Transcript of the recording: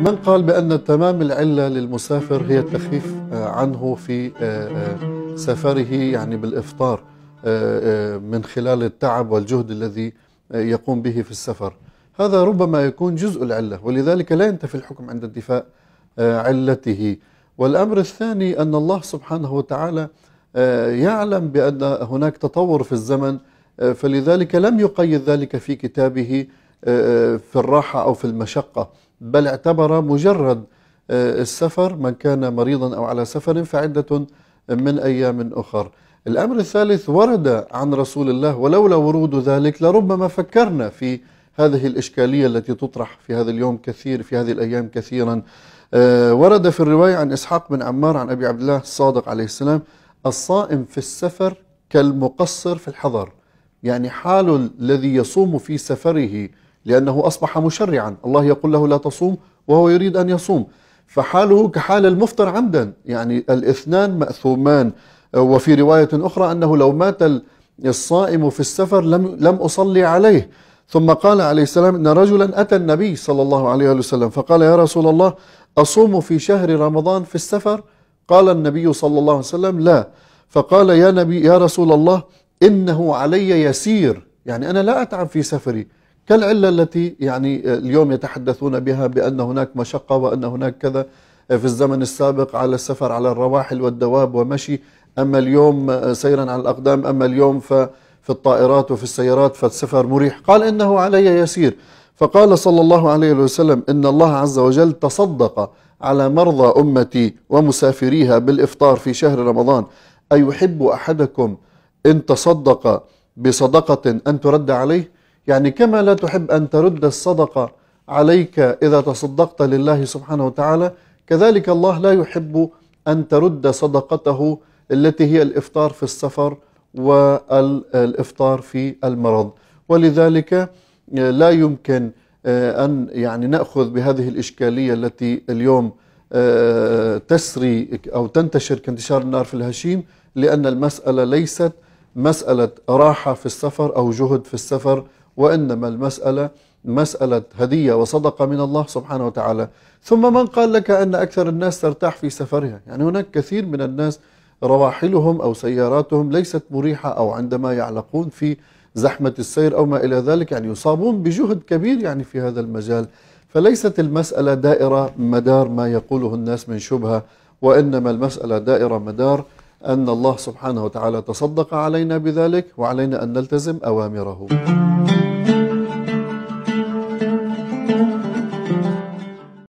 من قال بأن تمام العلة للمسافر هي التخفيف آه، عنه في آه، آه، سفره يعني بالإفطار من خلال التعب والجهد الذي يقوم به في السفر هذا ربما يكون جزء العلة ولذلك لا ينتفي الحكم عند انتفاء علته والأمر الثاني أن الله سبحانه وتعالى يعلم بأن هناك تطور في الزمن آه، فلذلك لم يقيد ذلك في كتابه آه، آه، في الراحة أو في المشقة بل اعتبر مجرد السفر من كان مريضا أو على سفر فعدة من أيام أخر الأمر الثالث ورد عن رسول الله ولولا ورود ذلك لربما فكرنا في هذه الإشكالية التي تطرح في هذا اليوم كثير في هذه الأيام كثيرا ورد في الرواية عن إسحاق بن عمار عن أبي عبد الله الصادق عليه السلام الصائم في السفر كالمقصر في الحضر يعني حال الذي يصوم في سفره لأنه أصبح مشرعا الله يقول له لا تصوم وهو يريد أن يصوم فحاله كحال المفطر عمدا يعني الاثنان مأثومان وفي رواية أخرى أنه لو مات الصائم في السفر لم, لم أصلي عليه ثم قال عليه السلام إن رجلا أتى النبي صلى الله عليه وسلم فقال يا رسول الله أصوم في شهر رمضان في السفر قال النبي صلى الله عليه وسلم لا فقال يا نبي يا رسول الله إنه علي يسير يعني أنا لا أتعب في سفري كالعلة التي يعني آه، اليوم يتحدثون بها بأن هناك مشقة وأن هناك كذا آه، في الزمن السابق على السفر على الرواحل والدواب ومشي أما اليوم آه، سيرا على الأقدام أما اليوم في الطائرات وفي السيارات فالسفر مريح قال إنه علي يسير فقال صلى الله عليه وسلم إن الله عز وجل تصدق على مرضى أمتي ومسافريها بالإفطار في شهر رمضان أيحب أحدكم إن تصدق بصدقة أن ترد عليه يعني كما لا تحب أن ترد الصدقة عليك إذا تصدقت لله سبحانه وتعالى كذلك الله لا يحب أن ترد صدقته التي هي الإفطار في السفر والإفطار في المرض ولذلك لا يمكن آه، أن يعني نأخذ بهذه الإشكالية التي اليوم آه، تسري أو تنتشر كانتشار النار في الهشيم لأن المسألة ليست مسألة راحة في السفر أو جهد في السفر وإنما المسألة مسألة هدية وصدقة من الله سبحانه وتعالى ثم من قال لك أن أكثر الناس ترتاح في سفرها يعني هناك كثير من الناس رواحلهم أو سياراتهم ليست مريحة أو عندما يعلقون في زحمة السير أو ما إلى ذلك يعني يصابون بجهد كبير يعني في هذا المجال فليست المسألة دائرة مدار ما يقوله الناس من شبهة وإنما المسألة دائرة مدار أن الله سبحانه وتعالى تصدق علينا بذلك وعلينا أن نلتزم أوامره